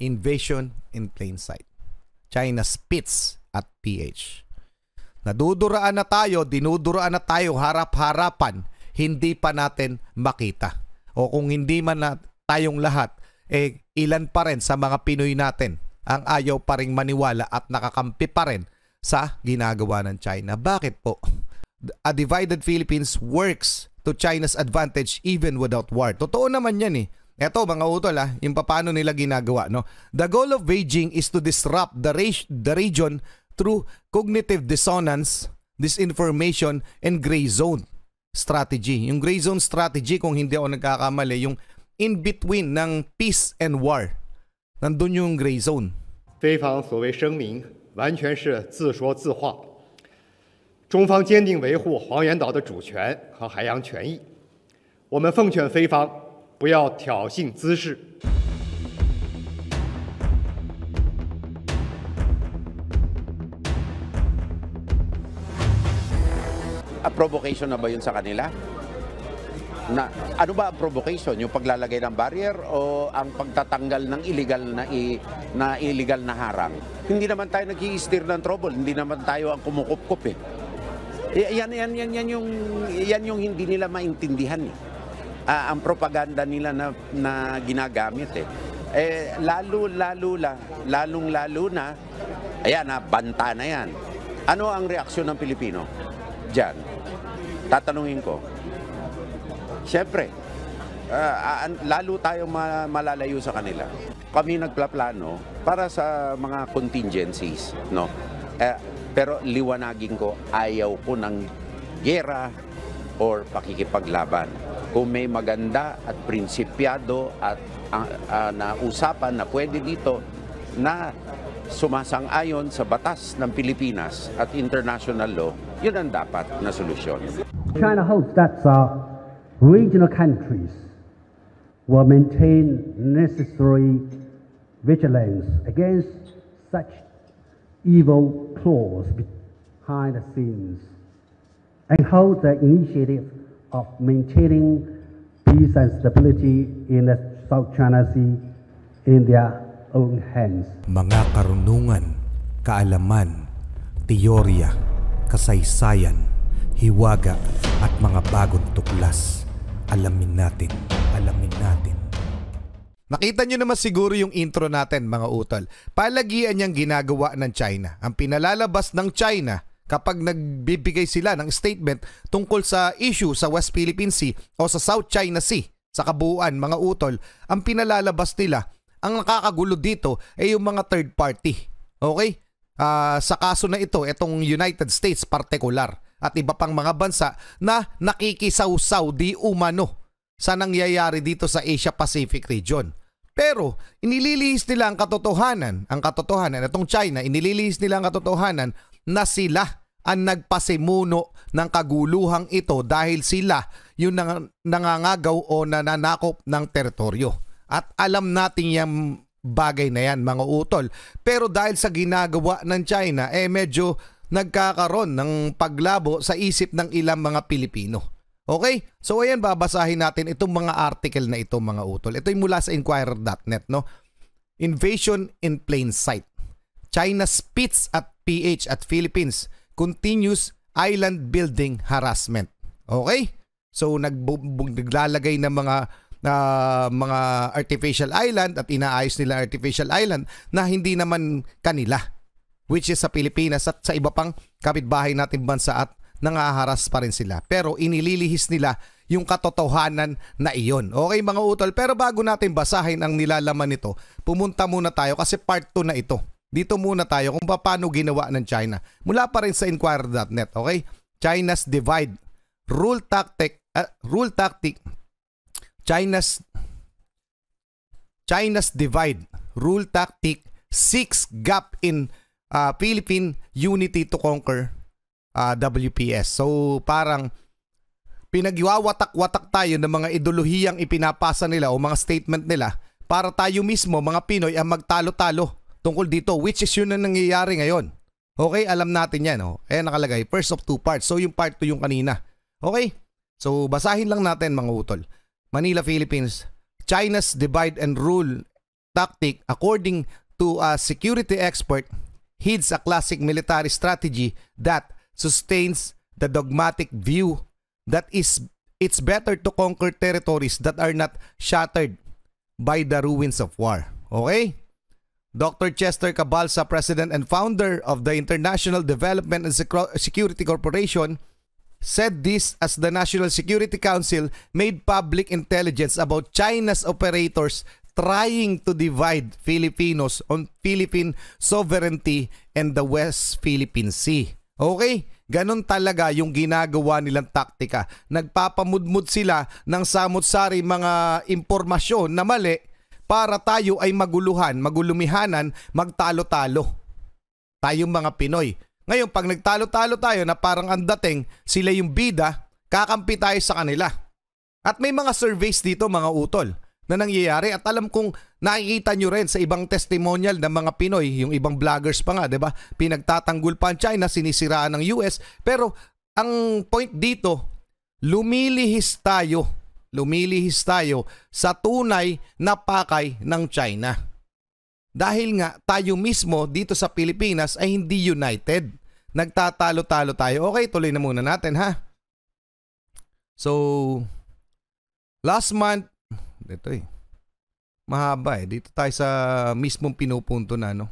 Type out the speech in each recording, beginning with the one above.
Invasion in Plain Sight. China spits at PH. Naduduraan na tayo, dinuduraan na tayo harap-harapan, hindi pa natin makita. O kung hindi man na tayong lahat, eh ilan pa rin sa mga Pinoy natin ang ayaw pa rin maniwala at nakakampi pa rin sa ginagawa ng China. Bakit po? A divided Philippines works to China's advantage even without war. Totoo naman yan eh. Eto mga utol ah, yung paano nila ginagawa no. The goal of Beijing is to disrupt the, re- the region through cognitive dissonance, disinformation, and gray zone strategy. Yung gray zone strategy kung hindi ako nagkakamali, yung in between ng peace and war. Nandun yung gray zone. 非方所谓声明完全是自说自话。中方坚定维护黄原岛的主权和海洋权益。我们奉劝非方不要挑衅滋事。A provocation na ba yun sa kanila? Na, ano ba ang provocation? Yung paglalagay ng barrier o ang pagtatanggal ng illegal na, i, na illegal na harang? Hindi naman tayo nag-i-steer ng trouble. Hindi naman tayo ang kumukupkup eh. Yan, yan, yan, yan, yung, yan yung hindi nila maintindihan eh uh, ang propaganda nila na, na ginagamit eh. Eh, lalo, lalo, la, lalong lalo na, ayan na, banta na yan. Ano ang reaksyon ng Pilipino? Diyan. Tatanungin ko. Siyempre, uh, lalo tayong ma- malalayo sa kanila. Kami nagplaplano para sa mga contingencies, no? Eh, pero liwanagin ko, ayaw ko ng gera or pakikipaglaban kung may maganda at prinsipyado at uh, ah, uh, ah, na usapan na pwede dito na sumasang-ayon sa batas ng Pilipinas at international law, yun ang dapat na solusyon. China hopes that uh, regional countries will maintain necessary vigilance against such evil claws behind the scenes and hold the initiative of maintaining peace and stability in the South China Sea in their own hands. Mga karunungan, kaalaman, teorya, kasaysayan, hiwaga at mga bagong tuklas. Alamin natin, alamin natin. Nakita nyo naman siguro yung intro natin mga utol. Palagian niyang ginagawa ng China. Ang pinalalabas ng China kapag nagbibigay sila ng statement tungkol sa issue sa West Philippine Sea o sa South China Sea sa kabuuan, mga utol, ang pinalalabas nila, ang nakakagulo dito ay yung mga third party. Okay? Uh, sa kaso na ito, itong United States partikular at iba pang mga bansa na nakikisawsaw di umano sa nangyayari dito sa Asia Pacific region. Pero inililihis nila ang katotohanan, ang katotohanan, itong China, inililihis nila ang katotohanan na sila ang nagpasimuno ng kaguluhang ito dahil sila yung nang, nangangagaw o nananakop ng teritoryo. At alam natin yung bagay na yan mga utol. Pero dahil sa ginagawa ng China, eh medyo nagkakaroon ng paglabo sa isip ng ilang mga Pilipino. Okay? So ayan, babasahin natin itong mga article na ito mga utol. Ito'y mula sa inquirer.net, no? Invasion in plain sight. China spits at PH at Philippines continuous island building harassment. Okay? So naglalagay ng mga uh, mga artificial island at inaayos nila artificial island na hindi naman kanila which is sa Pilipinas at sa iba pang kapitbahay nating bansa at nangaharas pa rin sila. Pero inililihis nila yung katotohanan na iyon. Okay mga utol, pero bago natin basahin ang nilalaman nito, pumunta muna tayo kasi part 2 na ito dito muna tayo kung paano ginawa ng China. Mula pa rin sa inquirer.net, okay? China's divide, rule tactic, uh, rule tactic, China's China's divide, rule tactic, six gap in uh, Philippine unity to conquer uh, ah, WPS. So parang pinagwawatak-watak tayo ng mga ideolohiyang ipinapasa nila o mga statement nila para tayo mismo mga Pinoy ang magtalo-talo tungkol dito which is yun na nangyayari ngayon. Okay, alam natin yan. Oh. Ayan nakalagay, first of two parts. So yung part 2 yung kanina. Okay, so basahin lang natin mga utol. Manila, Philippines. China's divide and rule tactic according to a security expert heeds a classic military strategy that sustains the dogmatic view that is it's better to conquer territories that are not shattered by the ruins of war. Okay? Dr. Chester Cabalsa, President and Founder of the International Development and Security Corporation, said this as the National Security Council made public intelligence about China's operators trying to divide Filipinos on Philippine sovereignty and the West Philippine Sea. Okay? Ganon talaga yung ginagawa nilang taktika. Nagpapamudmud sila ng samot-sari mga impormasyon na mali para tayo ay maguluhan, magulumihanan, magtalo-talo. Tayong mga Pinoy. Ngayon, pag nagtalo-talo tayo na parang ang dating sila yung bida, kakampi tayo sa kanila. At may mga surveys dito mga utol na nangyayari at alam kong nakikita nyo rin sa ibang testimonial ng mga Pinoy, yung ibang vloggers pa nga, ba diba? Pinagtatanggol pa ang China, sinisiraan ng US. Pero ang point dito, lumilihis tayo lumilihis tayo sa tunay na pakay ng China. Dahil nga tayo mismo dito sa Pilipinas ay hindi united. Nagtatalo-talo tayo. Okay, tuloy na muna natin ha. So, last month, dito eh, mahaba eh. Dito tayo sa mismong pinupunto na no.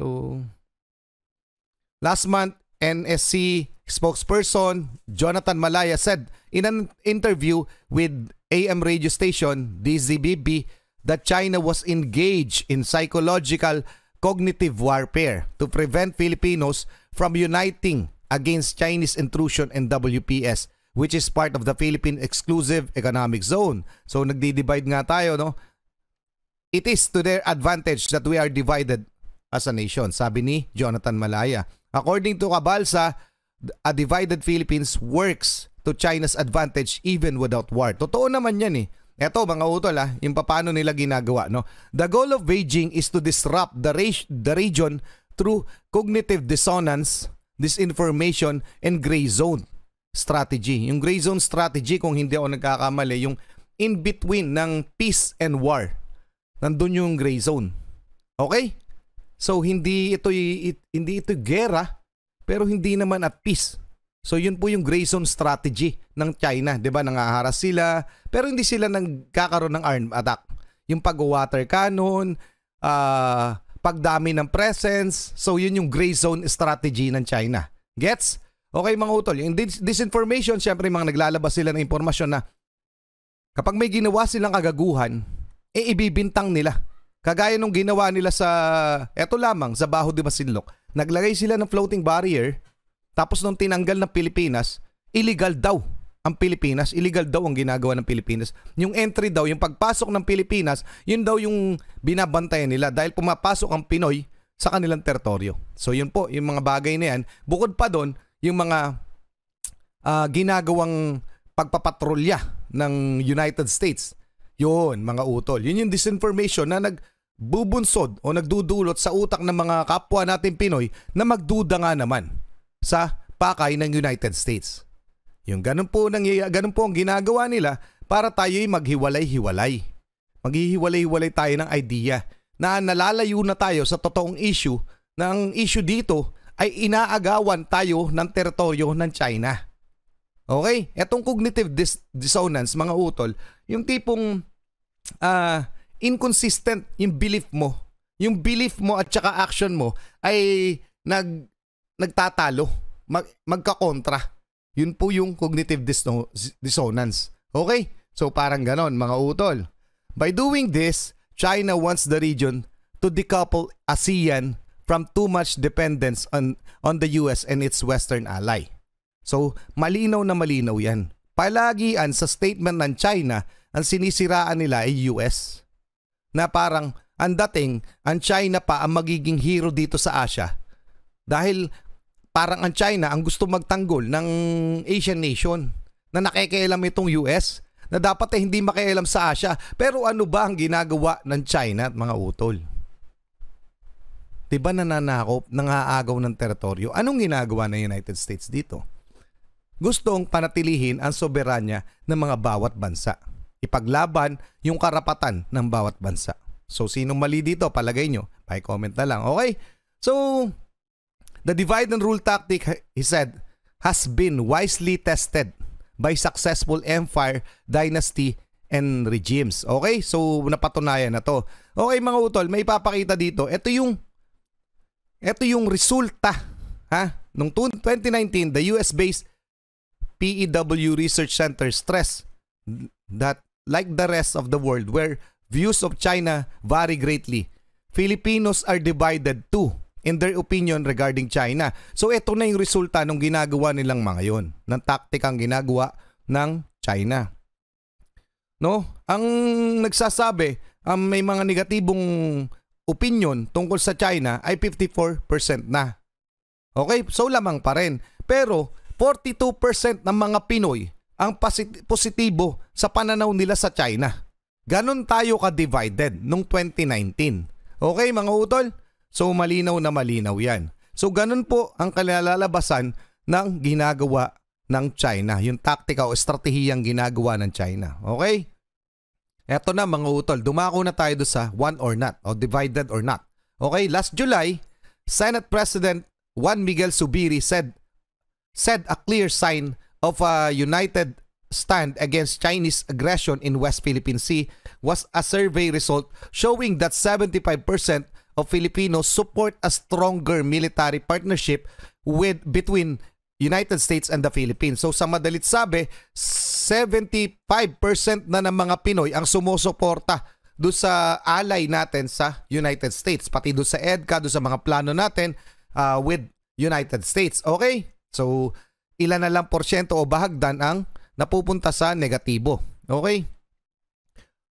So, last month, NSC Spokesperson Jonathan Malaya said in an interview with AM radio station DZBB that China was engaged in psychological cognitive warfare to prevent Filipinos from uniting against Chinese intrusion in WPS which is part of the Philippine Exclusive Economic Zone. So nagdi-divide nga tayo no. It is to their advantage that we are divided as a nation, sabi ni Jonathan Malaya. According to Kabalsa, a divided Philippines works to China's advantage even without war. Totoo naman yan eh. Eto mga utol ah, yung paano nila ginagawa no. The goal of Beijing is to disrupt the, re- the region through cognitive dissonance, disinformation, and gray zone strategy. Yung gray zone strategy kung hindi ako nagkakamali, yung in between ng peace and war. Nandun yung gray zone. Okay? So hindi ito hindi ito gera pero hindi naman at peace. So yun po yung gray zone strategy ng China, 'di ba? Nangaharas sila, pero hindi sila nagkakaroon ng armed attack. Yung pag-water cannon, uh, pagdami ng presence. So yun yung gray zone strategy ng China. Gets? Okay mga utol, yung disinformation, syempre mga naglalabas sila ng impormasyon na kapag may ginawa silang kagaguhan, eh ibibintang nila. Kagaya nung ginawa nila sa, eto lamang, sa Baho de Masinloc. Naglagay sila ng floating barrier, tapos nung tinanggal ng Pilipinas, illegal daw ang Pilipinas, illegal daw ang ginagawa ng Pilipinas. Yung entry daw, yung pagpasok ng Pilipinas, yun daw yung binabantayan nila dahil pumapasok ang Pinoy sa kanilang teritoryo. So yun po, yung mga bagay na yan. Bukod pa doon, yung mga uh, ginagawang pagpapatrolya ng United States. Yun, mga utol. Yun yung disinformation na nag bubunsod o nagdudulot sa utak ng mga kapwa natin Pinoy na magduda nga naman sa pakay ng United States. Yung ganun po, nang, ganun po ang ginagawa nila para tayo'y maghiwalay-hiwalay. Maghihiwalay-hiwalay tayo ng idea na nalalayo na tayo sa totoong issue na ang issue dito ay inaagawan tayo ng teritoryo ng China. Okay? Etong cognitive dis- dissonance, mga utol, yung tipong uh, inconsistent yung belief mo. Yung belief mo at saka action mo ay nag nagtatalo, mag, magkakontra. Yun po yung cognitive disno, dissonance. Okay? So parang ganon mga utol. By doing this, China wants the region to decouple ASEAN from too much dependence on, on the US and its Western ally. So malinaw na malinaw yan. Palagi Palagian sa statement ng China, ang sinisiraan nila ay US na parang ang dating ang China pa ang magiging hero dito sa Asia. Dahil parang ang China ang gusto magtanggol ng Asian nation na nakikialam itong US na dapat ay eh hindi makialam sa Asia. Pero ano ba ang ginagawa ng China at mga utol? Diba nananakop, nangaagaw ng teritoryo? Anong ginagawa ng United States dito? Gustong panatilihin ang soberanya ng mga bawat bansa ipaglaban yung karapatan ng bawat bansa. So, sinong mali dito? Palagay nyo. Paki-comment na lang. Okay? So, the divide and rule tactic, he said, has been wisely tested by successful empire, dynasty, and regimes. Okay? So, napatunayan na to. Okay mga utol, may ipapakita dito. Ito yung, ito yung resulta. Ha? Nung 2019, the US-based PEW Research Center stressed that like the rest of the world where views of China vary greatly. Filipinos are divided too in their opinion regarding China. So ito na yung resulta ng ginagawa nilang mga yon, ng taktikang ginagawa ng China. No? Ang nagsasabi, ang um, may mga negatibong opinion tungkol sa China ay 54% na. Okay? So lamang pa rin. Pero 42% ng mga Pinoy ang positibo sa pananaw nila sa China. Ganon tayo ka-divided nung 2019. Okay mga utol? So malinaw na malinaw yan. So ganon po ang kalalabasan ng ginagawa ng China. Yung taktika o estratehiyang ginagawa ng China. Okay? Eto na mga utol, dumako na tayo sa one or not o divided or not. Okay, last July, Senate President Juan Miguel Subiri said said a clear sign of a united stand against Chinese aggression in West Philippine Sea was a survey result showing that 75% of Filipinos support a stronger military partnership with between United States and the Philippines. So sa madalit sabi, 75% na ng mga Pinoy ang sumusuporta do sa ally natin sa United States, pati do sa EDCA, do sa mga plano natin uh, with United States. Okay? So ilan na lang porsyento o bahagdan ang napupunta sa negatibo. Okay?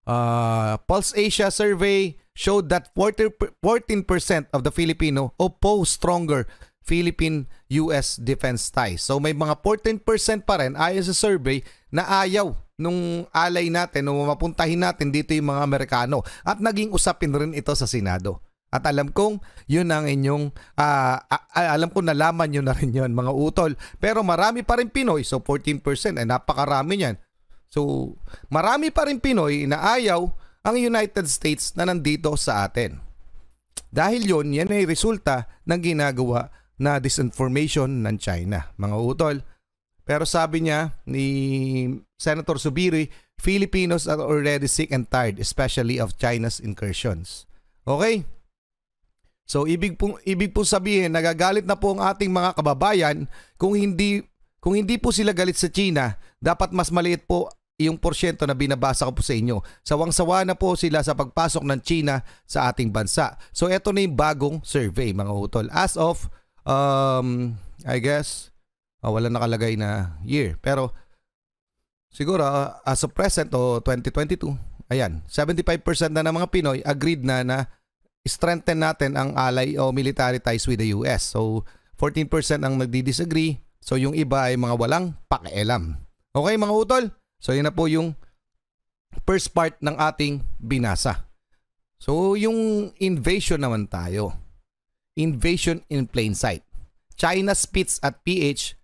Uh, Pulse Asia survey showed that 40, 14% of the Filipino oppose stronger Philippine-US defense ties. So may mga 14% pa rin ayon sa survey na ayaw nung alay natin, nung mapuntahin natin dito yung mga Amerikano. At naging usapin rin ito sa Senado. At alam kong yun ang inyong, uh, alam ko nalaman niyo na rin yun mga utol. Pero marami pa rin Pinoy, so 14% ay eh, napakarami niyan. So marami pa rin Pinoy na ayaw ang United States na nandito sa atin. Dahil yun, yan ay resulta ng ginagawa na disinformation ng China, mga utol. Pero sabi niya ni Senator Subiri, Filipinos are already sick and tired, especially of China's incursions. Okay? So ibig pong ibig pong sabihin nagagalit na po ang ating mga kababayan kung hindi kung hindi po sila galit sa China, dapat mas maliit po yung porsyento na binabasa ko po sa inyo. Sawang-sawa na po sila sa pagpasok ng China sa ating bansa. So ito na yung bagong survey mga utol. As of, um, I guess, oh, wala nakalagay na year. Pero siguro uh, as of present o oh, 2022, ayan, 75% na ng mga Pinoy agreed na na strengthen natin ang ally o military ties with the US. So 14% ang nagdi-disagree. So yung iba ay mga walang pakialam. Okay mga utol? So yun na po yung first part ng ating binasa. So yung invasion naman tayo. Invasion in plain sight. China spits at PH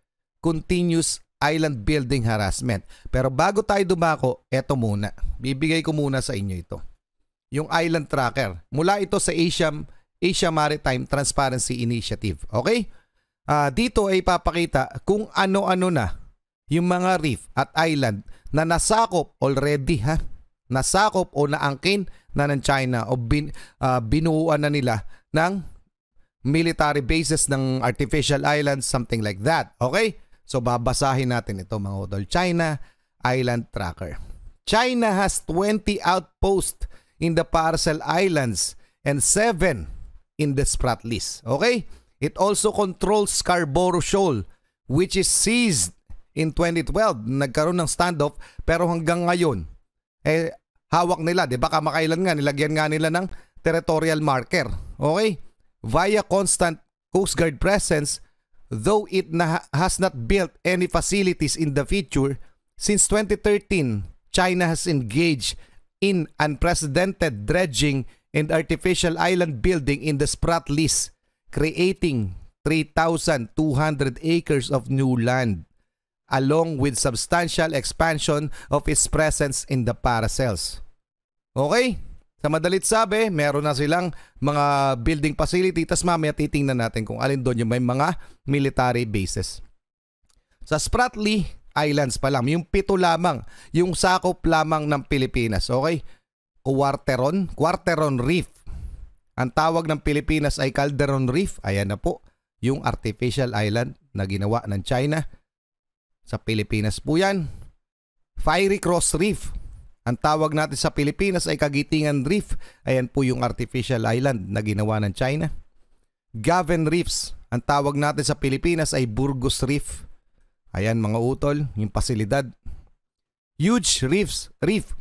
continuous island building harassment. Pero bago tayo dumako, eto muna. Bibigay ko muna sa inyo ito yung Island Tracker. Mula ito sa Asia, Asia Maritime Transparency Initiative. Okay? Uh, dito ay papakita kung ano-ano na yung mga reef at island na nasakop already ha. Nasakop o naangkin na ng China o bin, uh, binuuan na nila ng military bases ng artificial islands, something like that. Okay? So babasahin natin ito mga odol. China Island Tracker. China has 20 outposts in the Paracel Islands and 7 in the Spratlys. Okay? It also controls Scarborough Shoal which is seized in 2012. Nagkaroon ng standoff pero hanggang ngayon eh hawak nila, 'di ba? Kamakailan nga nilagyan nga nila ng territorial marker. Okay? Via constant Coast Guard presence though it na has not built any facilities in the future since 2013 China has engaged in unprecedented dredging and artificial island building in the Spratlys, creating 3,200 acres of new land, along with substantial expansion of its presence in the Paracels. Okay? Sa madalit sabi, meron na silang mga building facility tapos mamaya titingnan natin kung alin doon yung may mga military bases. Sa Spratly, islands pa lang. Yung pito lamang, yung sakop lamang ng Pilipinas. Okay? Quarteron, Quarteron Reef. Ang tawag ng Pilipinas ay Calderon Reef. Ayan na po, yung artificial island na ginawa ng China. Sa Pilipinas po yan. Fiery Cross Reef. Ang tawag natin sa Pilipinas ay Kagitingan Reef. Ayan po yung artificial island na ginawa ng China. Gavin Reefs. Ang tawag natin sa Pilipinas ay Burgos Reef. Ayan mga utol, yung pasilidad. Huge reefs, reef.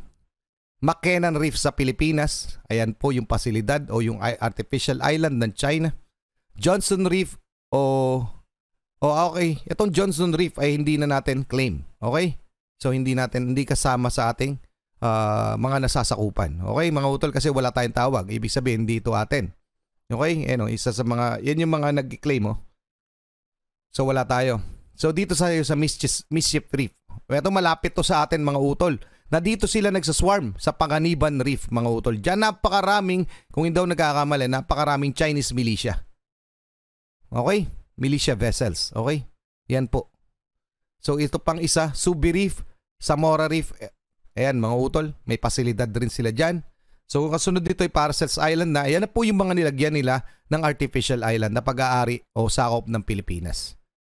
Makenan Reef sa Pilipinas. Ayan po yung pasilidad o yung artificial island ng China. Johnson Reef o... O ah, okay, itong Johnson Reef ay hindi na natin claim. Okay? So hindi natin, hindi kasama sa ating uh, mga nasasakupan. Okay, mga utol kasi wala tayong tawag. Ibig sabihin, hindi ito atin. Okay? Ano, isa sa mga, yan yung mga nag-claim oh. So wala tayo. So dito sa sa mischief, reef. Ito malapit to sa atin mga utol. Na dito sila nagsaswarm sa Panganiban Reef mga utol. Diyan napakaraming, kung hindi daw nagkakamali, napakaraming Chinese militia. Okay? Militia vessels. Okay? Yan po. So ito pang isa, Subi Reef, Samora Reef. E, ayan mga utol, may pasilidad rin sila dyan. So kung kasunod dito ay Parcels Island na, ayan na po yung mga nilagyan nila ng artificial island na pag-aari o sakop ng Pilipinas.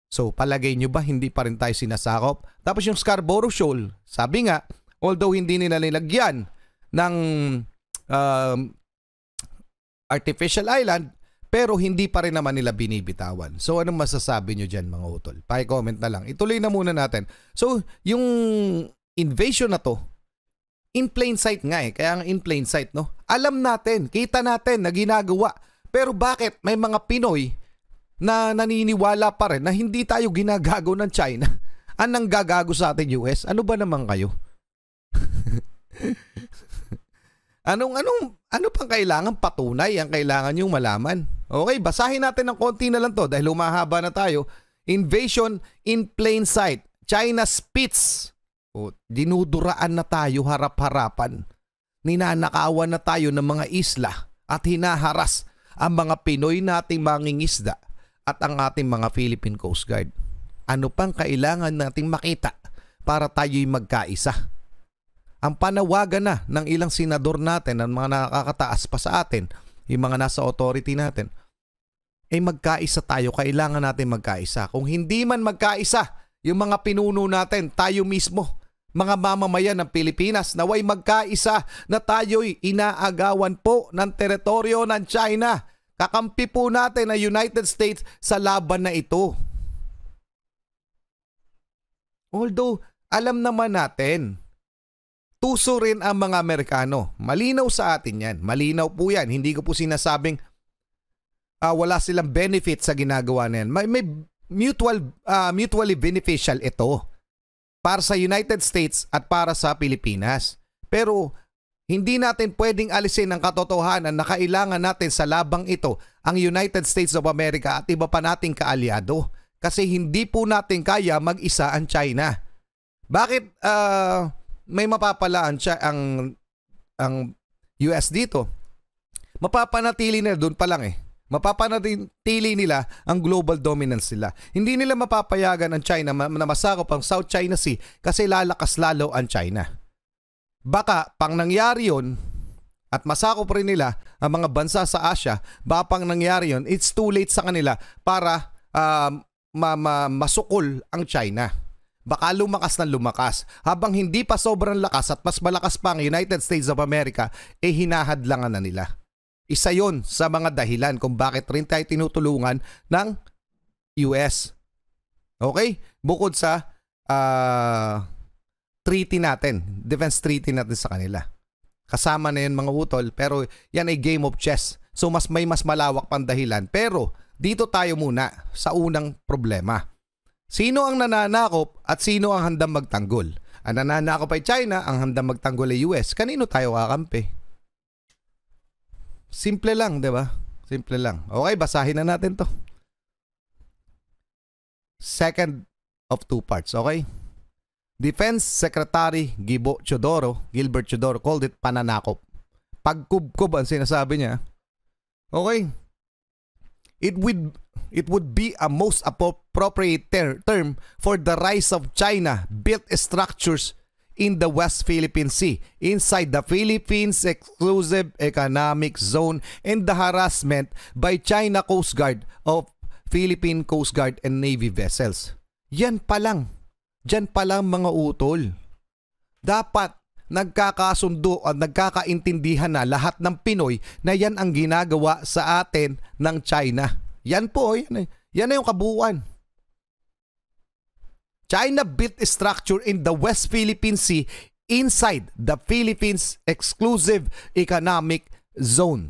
So palagay nyo ba hindi pa rin tayo sinasakop? Tapos yung Scarborough Shoal, sabi nga, although hindi nila nilagyan ng um, artificial island, pero hindi pa rin naman nila binibitawan. So anong masasabi nyo dyan mga utol? Paki-comment na lang. Ituloy na muna natin. So yung invasion na to, in plain sight nga eh. Kaya ang in plain sight no. Alam natin, kita natin na ginagawa. Pero bakit may mga Pinoy na naniniwala pa rin na hindi tayo ginagago ng China. Ang nanggagago sa atin US, ano ba naman kayo? anong anong ano pang kailangan patunay ang kailangan niyong malaman. Okay, basahin natin ng konti na lang to dahil humahaba na tayo. Invasion in plain sight. China spits. O, dinuduraan na tayo harap-harapan. Ninanakawan na tayo ng mga isla at hinaharas ang mga Pinoy nating mangingisda at ang ating mga Philippine Coast Guard. Ano pang kailangan nating makita para tayo'y magkaisa? Ang panawagan na ng ilang senador natin, ng mga nakakataas pa sa atin, yung mga nasa authority natin, ay magkaisa tayo, kailangan natin magkaisa. Kung hindi man magkaisa, yung mga pinuno natin, tayo mismo, mga mamamayan ng Pilipinas, naway magkaisa na tayo'y inaagawan po ng teritoryo ng China Kakampi po natin ang United States sa laban na ito. Although, alam naman natin, tuso rin ang mga Amerikano. Malinaw sa atin yan. Malinaw po yan. Hindi ko po sinasabing uh, wala silang benefit sa ginagawa na yan. May, may mutual, uh, mutually beneficial ito para sa United States at para sa Pilipinas. Pero hindi natin pwedeng alisin ang katotohanan na kailangan natin sa labang ito ang United States of America at iba pa nating kaalyado kasi hindi po natin kaya mag-isa ang China. Bakit uh, may mapapala ang, ang, ang US dito? Mapapanatili nila doon pa lang eh. Mapapanatili nila ang global dominance nila. Hindi nila mapapayagan ang China na masakop ang South China Sea kasi lalakas lalo ang China baka pang nangyari yon at masakop rin nila ang mga bansa sa Asia, baka pang nangyari yon it's too late sa kanila para uh, ma- ma- masukol ang China. Baka lumakas na lumakas. Habang hindi pa sobrang lakas at mas malakas pa ang United States of America, eh hinahadlangan na nila. Isa yon sa mga dahilan kung bakit rin tayo tinutulungan ng US. Okay? Bukod sa uh, treaty natin, defense treaty natin sa kanila. Kasama na 'yon mga utol, pero yan ay game of chess. So mas may mas malawak pang dahilan. Pero dito tayo muna sa unang problema. Sino ang nananakop at sino ang handang magtanggol? Ang nananakop ay China, ang handang magtanggol ay US. Kanino tayo kakampi? Simple lang, 'di ba? Simple lang. Okay, basahin na natin 'to. Second of two parts, okay? Defense Secretary Gibo Chodoro, Gilbert Chodoro, called it pananakop. Pagkubkub ang sinasabi niya. Okay. It would it would be a most appropriate ter term for the rise of China built structures in the West Philippine Sea, inside the Philippines' exclusive economic zone, and the harassment by China Coast Guard of Philippine Coast Guard and Navy vessels. Yan pa lang Diyan pala mga utol. Dapat nagkakasundo at nagkakaintindihan na lahat ng Pinoy na yan ang ginagawa sa atin ng China. Yan po, yan, eh. yan na yung kabuuan. China built structure in the West Philippine Sea inside the Philippines Exclusive Economic Zone.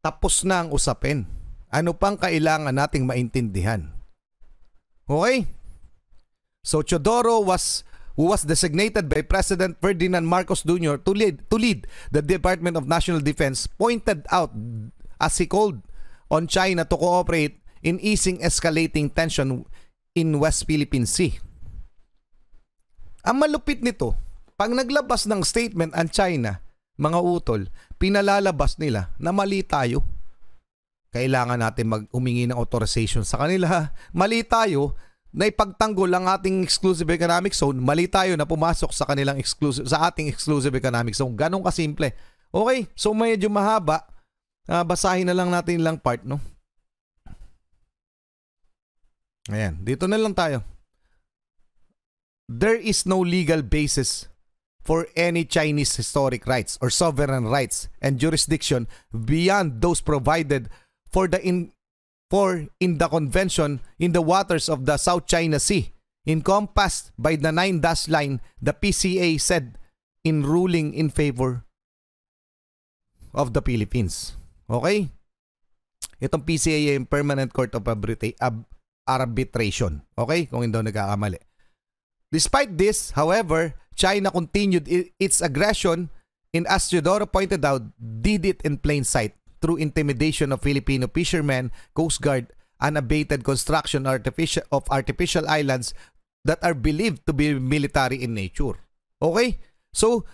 Tapos na ang usapin. Ano pang kailangan nating maintindihan? Okay? So Chodoro was who was designated by President Ferdinand Marcos Jr. to lead, to lead the Department of National Defense, pointed out, as he called on China to cooperate in easing escalating tension in West Philippine Sea. Ang malupit nito, pag naglabas ng statement ang China, mga utol, pinalalabas nila na mali tayo. Kailangan natin mag humingi ng authorization sa kanila. Mali tayo, na ipagtanggol ang ating exclusive economic zone, mali tayo na pumasok sa kanilang exclusive sa ating exclusive economic zone. Ganun ka simple. Okay, so medyo mahaba. Uh, basahin na lang natin lang part, no? Ayan, dito na lang tayo. There is no legal basis for any Chinese historic rights or sovereign rights and jurisdiction beyond those provided for the in for in the convention in the waters of the South China Sea, encompassed by the nine dash line, the PCA said in ruling in favor of the Philippines. Okay? Itong PCA yung Permanent Court of Arbitration. Okay? Kung hindi nagkakamali. Despite this, however, China continued its aggression and as Teodoro pointed out, did it in plain sight through intimidation of Filipino fishermen, Coast Guard, unabated construction artificial of artificial islands that are believed to be military in nature. Okay? So,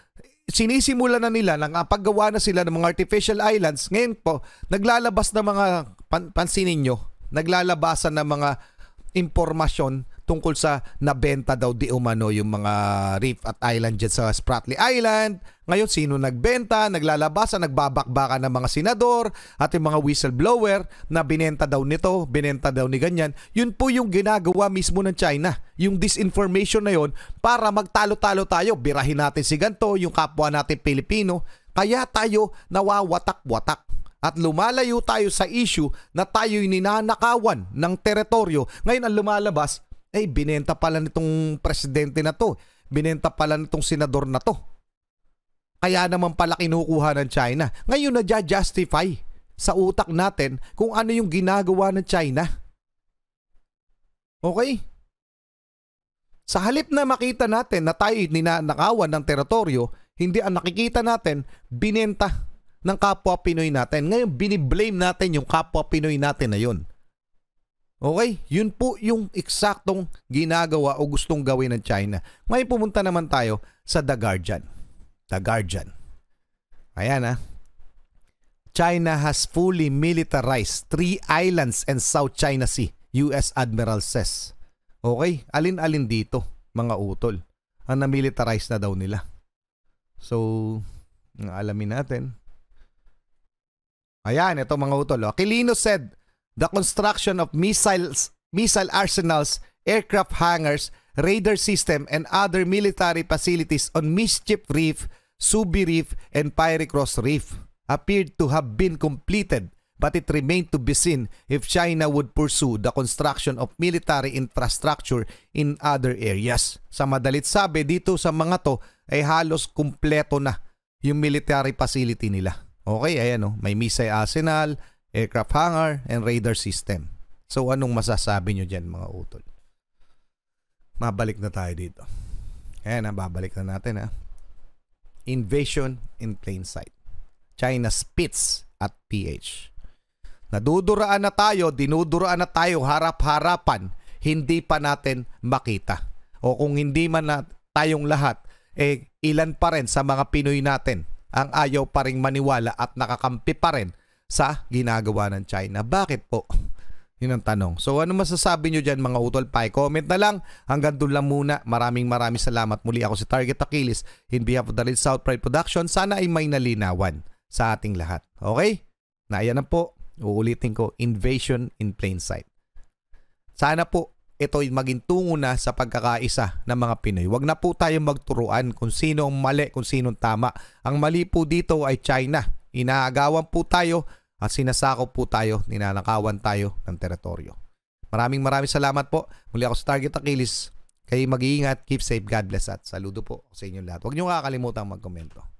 sinisimula na nila na paggawa na sila ng mga artificial islands. Ngayon po, naglalabas na mga, pansinin nyo, naglalabasan ng mga impormasyon tungkol sa nabenta daw di umano yung mga reef at island dyan sa Spratly Island. Ngayon, sino nagbenta, naglalabasa, nagbabakbaka ng mga senador at yung mga whistleblower na binenta daw nito, binenta daw ni ganyan. Yun po yung ginagawa mismo ng China. Yung disinformation na yon para magtalo-talo tayo. Birahin natin si Ganto, yung kapwa natin Pilipino. Kaya tayo nawawatak-watak at lumalayo tayo sa issue na tayo'y ninanakawan ng teritoryo. Ngayon ang lumalabas, eh, binenta pala nitong presidente na to. Binenta pala nitong senador na to. Kaya naman pala kinukuha ng China. Ngayon na justify sa utak natin kung ano yung ginagawa ng China. Okay? Sa halip na makita natin na tayo ninanakawan ng teritoryo, hindi ang nakikita natin, binenta ng kapwa Pinoy natin. Ngayon, biniblame natin yung kapwa Pinoy natin na yun. Okay? Yun po yung eksaktong ginagawa o gustong gawin ng China. Ngayon pumunta naman tayo sa The Guardian. The Guardian. Ayan ha. Ah. China has fully militarized three islands and South China Sea, US Admiral says. Okay? Alin-alin dito, mga utol. Ang na-militarize na daw nila. So, alamin natin. Ayan, ito mga utol. Oh. Aquilino said, the construction of missiles, missile arsenals, aircraft hangars, radar system, and other military facilities on Mischief Reef, Subi Reef, and Pyricross Reef appeared to have been completed but it remained to be seen if China would pursue the construction of military infrastructure in other areas. Sa madalit sabi, dito sa mga to ay halos kumpleto na yung military facility nila. Okay, ayan o, oh, may missile arsenal, aircraft hangar, and radar system. So anong masasabi nyo dyan mga utol? Mabalik na tayo dito. Ayan, ah, babalik na natin ha. Ah. Invasion in plain sight. China spits at PH. Naduduraan na tayo, dinuduraan na tayo harap-harapan, hindi pa natin makita. O kung hindi man na tayong lahat, eh ilan pa rin sa mga Pinoy natin ang ayaw pa rin maniwala at nakakampi pa rin sa ginagawa ng China. Bakit po? Yun ang tanong. So ano masasabi nyo dyan mga utol pa? Comment na lang. Hanggang doon lang muna. Maraming maraming salamat. Muli ako si Target Achilles in behalf of the Red South Pride Production. Sana ay may nalinawan sa ating lahat. Okay? Na ayan na po. Uulitin ko. Invasion in plain sight. Sana po ito ay maging tungo na sa pagkakaisa ng mga Pinoy. Huwag na po tayong magturuan kung sino ang mali, kung sino ang tama. Ang mali po dito ay China. Inaagawan po tayo at sinasakop po tayo, ninanakawan tayo ng teritoryo. Maraming maraming salamat po. Muli ako sa Target Achilles. Kayo mag-iingat, keep safe, God bless at saludo po sa inyong lahat. Huwag niyo kakalimutan magkomento.